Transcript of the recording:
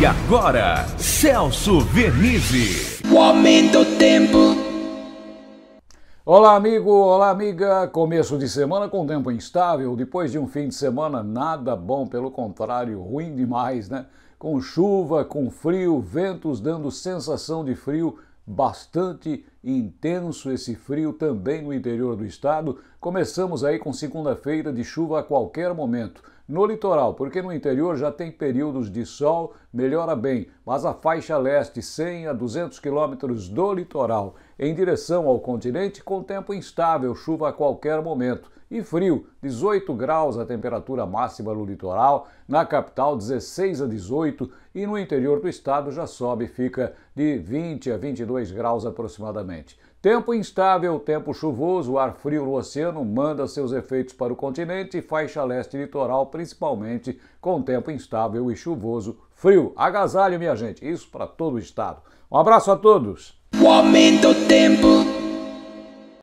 E agora, Celso Vernizzi. O aumento do tempo. Olá, amigo, olá, amiga. Começo de semana com tempo instável, depois de um fim de semana nada bom, pelo contrário, ruim demais, né? Com chuva, com frio, ventos dando sensação de frio bastante intenso esse frio também no interior do estado. Começamos aí com segunda-feira de chuva a qualquer momento. No litoral, porque no interior já tem períodos de sol, melhora bem, mas a faixa leste, 100 a 200 quilômetros do litoral em direção ao continente com tempo instável, chuva a qualquer momento e frio, 18 graus a temperatura máxima no litoral, na capital 16 a 18 e no interior do estado já sobe, fica de 20 a 22 graus aproximadamente. Tempo instável, tempo chuvoso, ar frio no oceano manda seus efeitos para o continente e faixa leste litoral, principalmente com tempo instável e chuvoso, frio. Agasalho, minha gente, isso para todo o estado. Um abraço a todos! o aumento do tempo.